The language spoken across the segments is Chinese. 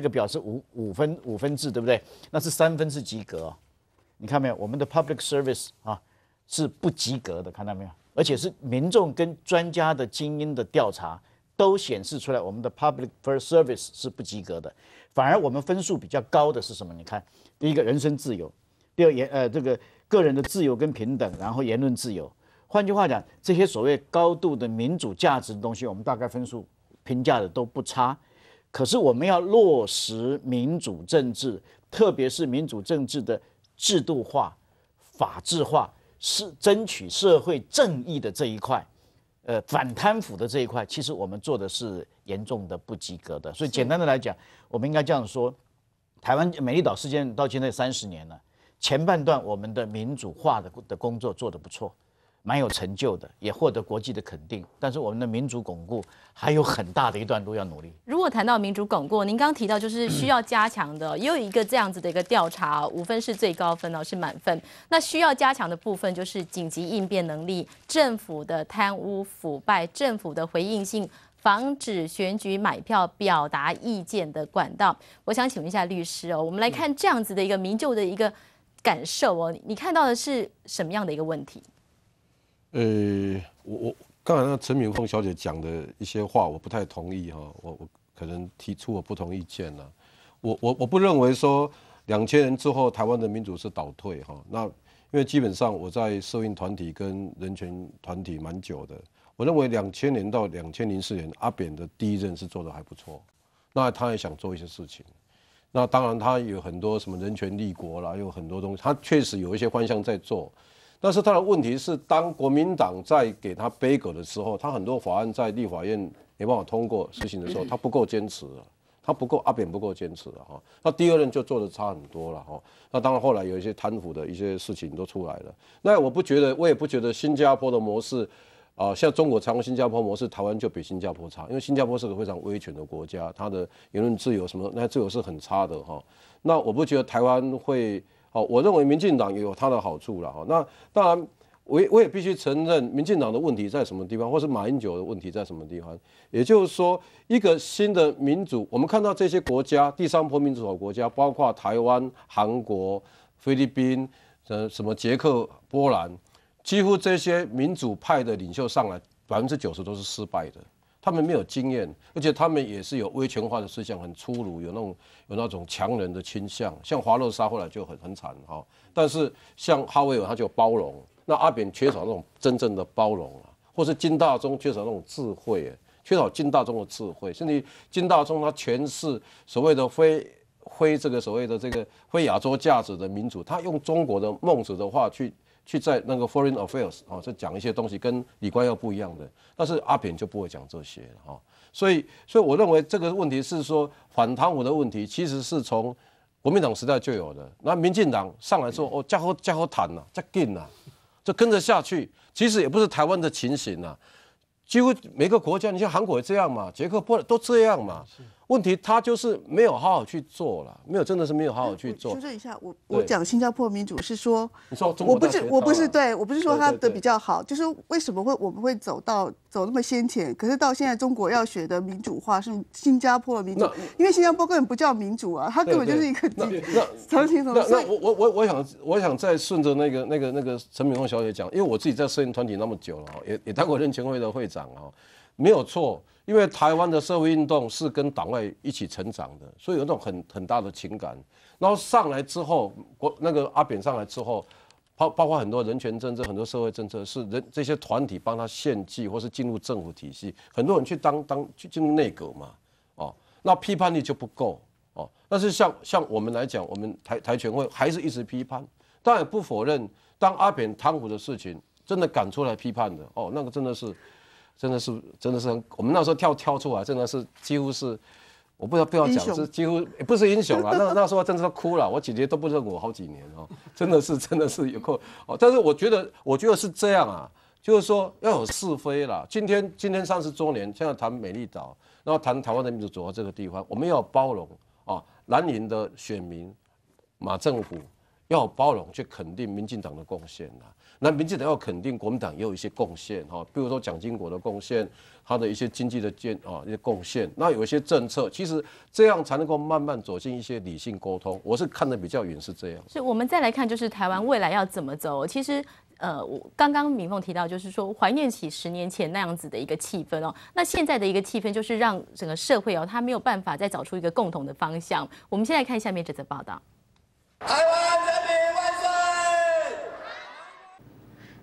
这个表是五五分五分制，对不对？那是三分是及格。你看没有？我们的 public service 啊是不及格的，看到没有？而且是民众跟专家的精英的调查都显示出来，我们的 public service 是不及格的。反而我们分数比较高的是什么？你看，第一个人身自由，第二言呃这个个人的自由跟平等，然后言论自由。换句话讲，这些所谓高度的民主价值的东西，我们大概分数评价的都不差。可是我们要落实民主政治，特别是民主政治的制度化、法治化，是争取社会正义的这一块，呃，反贪腐的这一块，其实我们做的是严重的不及格的。所以简单的来讲，我们应该这样说：台湾美丽岛事件到现在三十年了，前半段我们的民主化的的工作做得不错。蛮有成就的，也获得国际的肯定，但是我们的民主巩固还有很大的一段路要努力。如果谈到民主巩固，您刚刚提到就是需要加强的，也有一个这样子的一个调查，五分是最高分哦，是满分。那需要加强的部分就是紧急应变能力、政府的贪污腐败、政府的回应性、防止选举买票、表达意见的管道。我想请问一下律师哦，我们来看这样子的一个民就的一个感受哦，你看到的是什么样的一个问题？呃，我我刚才那陈敏凤小姐讲的一些话，我不太同意哈，我我可能提出我不同意见呢。我我我不认为说两千年之后台湾的民主是倒退哈，那因为基本上我在社运团体跟人权团体蛮久的，我认为两千年到两千零四年阿扁的第一任是做的还不错，那他也想做一些事情，那当然他有很多什么人权立国啦，有很多东西，他确实有一些方向在做。但是他的问题是，当国民党在给他背锅的时候，他很多法案在立法院没办法通过实行的时候，他不够坚持了，他不够阿扁不够坚持了哈，那第二任就做的差很多了，哈，那当然后来有一些贪腐的一些事情都出来了，那我不觉得，我也不觉得新加坡的模式，啊，像中国采用新加坡模式，台湾就比新加坡差，因为新加坡是个非常威权的国家，他的言论自由什么，那自由是很差的，哈，那我不觉得台湾会。好，我认为民进党也有它的好处了。哦，那当然，我也我也必须承认，民进党的问题在什么地方，或是马英九的问题在什么地方。也就是说，一个新的民主，我们看到这些国家，第三波民主化国家，包括台湾、韩国、菲律宾、呃什么捷克、波兰，几乎这些民主派的领袖上来，百分之九十都是失败的。他们没有经验，而且他们也是有威权化的思想，很粗鲁，有那种有那种强人的倾向。像华勒沙后来就很很惨哈，但是像哈维尔他就包容。那阿扁缺少那种真正的包容啊，或是金大中缺少那种智慧，缺少金大中的智慧。甚至金大中他诠释所谓的非非这个所谓的这个非亚洲价值的民主，他用中国的孟子的话去。去在那个 Foreign Affairs 啊，在讲一些东西，跟李冠耀不一样的，但是阿扁就不会讲这些哈。所以，所以我认为这个问题是说反贪污的问题，其实是从国民党时代就有的。那民进党上来说，哦，加厚加厚毯呐，加紧呐，就跟着下去，其实也不是台湾的情形啊，几乎每个国家，你像韩国这样嘛，捷克、波都这样嘛。问题他就是没有好好去做了，没有真的是没有好好去做。纠正一下，我我讲新加坡民主是说，你说我不是我不是对我不是说他的比较好，就是为什么会我们会走到走那么先前，可是到现在中国要学的民主化是新加坡的民主，因为新加坡根本不叫民主啊，它根本就是一个那那我我我我想我想再顺着那个那个那个陈敏峰小姐讲，因为我自己在摄影团体那么久了，也也当过任前会的会长啊。没有错，因为台湾的社会运动是跟党外一起成长的，所以有种很很大的情感。然后上来之后，国那个阿扁上来之后，包包括很多人权政策、很多社会政策是人这些团体帮他献祭，或是进入政府体系，很多人去当当去进入内阁嘛。哦，那批判力就不够哦。但是像像我们来讲，我们台台全会还是一直批判，当然不否认，当阿扁贪腐的事情真的敢出来批判的哦，那个真的是。真的是，真的是很。我们那时候跳跳出来，真的是几乎是，我不知道不要讲，是几乎也不是英雄啊，那那时候真的哭了，我姐姐都不认我好几年哦。真的是，真的是有够哦。但是我觉得，我觉得是这样啊，就是说要有是非啦。今天今天三十周年，现在谈美丽岛，然后谈台湾的民主主义这个地方，我们要包容啊，蓝营的选民，马政府。要包容去肯定民进党的贡献呐，那民进党要肯定国民党也有一些贡献哈，比如说蒋经国的贡献，他的一些经济的建啊一些贡献，那有一些政策，其实这样才能够慢慢走进一些理性沟通。我是看的比较远，是这样。所以，我们再来看，就是台湾未来要怎么走？其实，呃，我刚刚敏凤提到，就是说怀念起十年前那样子的一个气氛哦，那现在的一个气氛，就是让整个社会哦，他没有办法再找出一个共同的方向。我们现在看下面这则报道，台湾。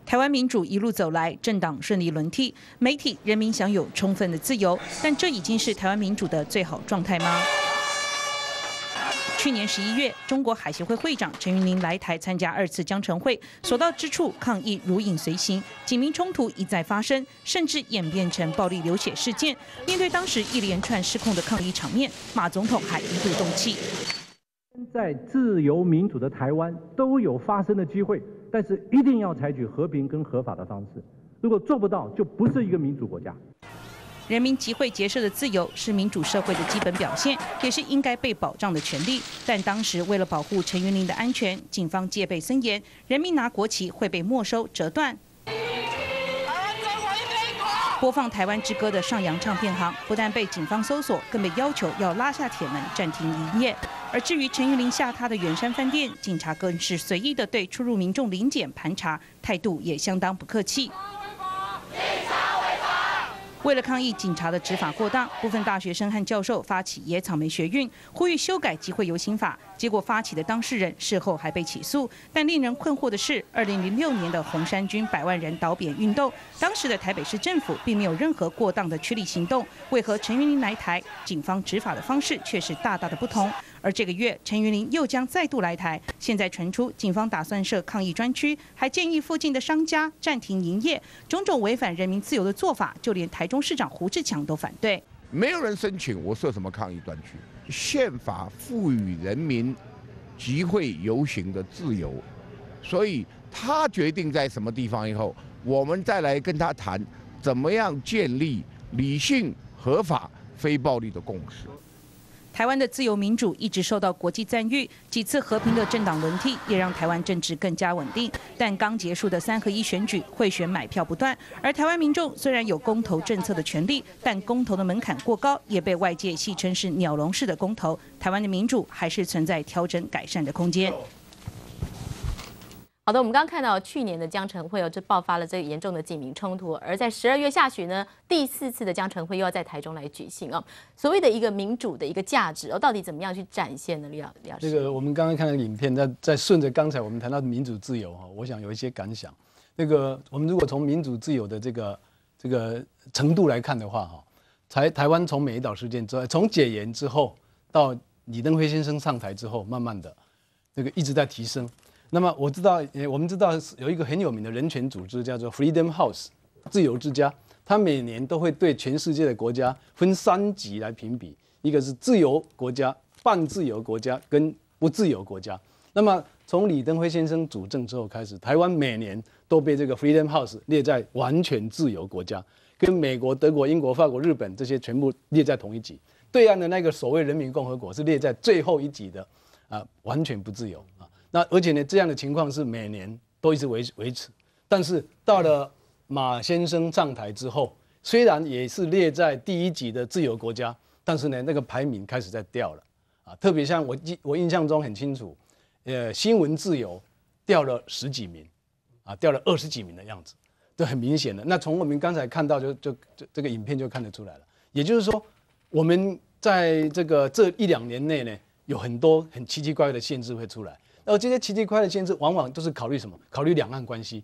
台湾民主一路走来，政党顺利轮替，媒体、人民享有充分的自由，但这已经是台湾民主的最好状态吗？去年十一月，中国海协会会长陈云林来台参加二次江城会，所到之处抗议如影随形，警民冲突一再发生，甚至演变成暴力流血事件。面对当时一连串失控的抗议场面，马总统还一度动气。在自由民主的台湾，都有发生的机会。但是一定要采取和平跟合法的方式，如果做不到，就不是一个民主国家。人民集会结社的自由是民主社会的基本表现，也是应该被保障的权利。但当时为了保护陈云林的安全，警方戒备森严，人民拿国旗会被没收、折断。播放《台湾之歌》的上扬唱片行不但被警方搜索，更被要求要拉下铁门暂停营业。而至于陈玉玲下榻的远山饭店，警察更是随意地对出入民众临检盘查，态度也相当不客气。为了抗议警察的执法过当，部分大学生和教授发起野草莓学运，呼吁修改集会游行法。结果发起的当事人事后还被起诉。但令人困惑的是，二零零六年的红衫军百万人倒扁运动，当时的台北市政府并没有任何过当的驱力行动。为何陈玉林来台，警方执法的方式却是大大的不同？而这个月，陈云林又将再度来台。现在传出警方打算设抗议专区，还建议附近的商家暂停营业，种种违反人民自由的做法，就连台中市长胡志强都反对。没有人申请，我设什么抗议专区？宪法赋予人民集会游行的自由，所以他决定在什么地方以后，我们再来跟他谈，怎么样建立理性、合法、非暴力的共识。台湾的自由民主一直受到国际赞誉，几次和平的政党轮替也让台湾政治更加稳定。但刚结束的三合一选举贿选买票不断，而台湾民众虽然有公投政策的权利，但公投的门槛过高，也被外界戏称是鸟笼式的公投。台湾的民主还是存在调整改善的空间。好的，我们刚刚看到去年的江城会哦，就爆发了这个严重的警民冲突。而在十二月下旬呢，第四次的江城会又要在台中来举行啊。所谓的一个民主的一个价值哦，到底怎么样去展现呢？李老老师，这个我们刚刚看的影片，在在顺着刚才我们谈到的民主自由哈，我想有一些感想。那个我们如果从民主自由的这个这个程度来看的话哈，台台湾从美岛事件之后，从解严之后到李登辉先生上台之后，慢慢的，这个一直在提升。那么我知道，呃，我们知道有一个很有名的人权组织叫做 Freedom House，自由之家，它每年都会对全世界的国家分三级来评比，一个是自由国家、半自由国家跟不自由国家。那么从李登辉先生主政之后开始，台湾每年都被这个 Freedom House 列在完全自由国家，跟美国、德国、英国、法国、日本这些全部列在同一级，对岸的那个所谓人民共和国是列在最后一级的，啊，完全不自由啊。那而且呢，这样的情况是每年都一直维维持，但是到了马先生上台之后，虽然也是列在第一级的自由国家，但是呢，那个排名开始在掉了啊，特别像我印我印象中很清楚，呃，新闻自由掉了十几名，啊，掉了二十几名的样子，这很明显的。那从我们刚才看到就就这这个影片就看得出来了，也就是说，我们在这个这一两年内呢，有很多很奇奇怪怪的限制会出来。而这些奇奇怪的限制，往往都是考虑什么？考虑两岸关系。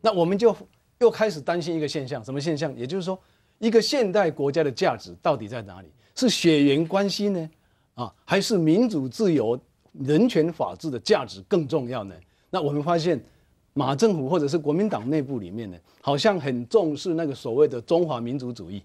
那我们就又开始担心一个现象，什么现象？也就是说，一个现代国家的价值到底在哪里？是血缘关系呢？啊，还是民主自由、人权、法治的价值更重要呢？那我们发现，马政府或者是国民党内部里面呢，好像很重视那个所谓的中华民族主义。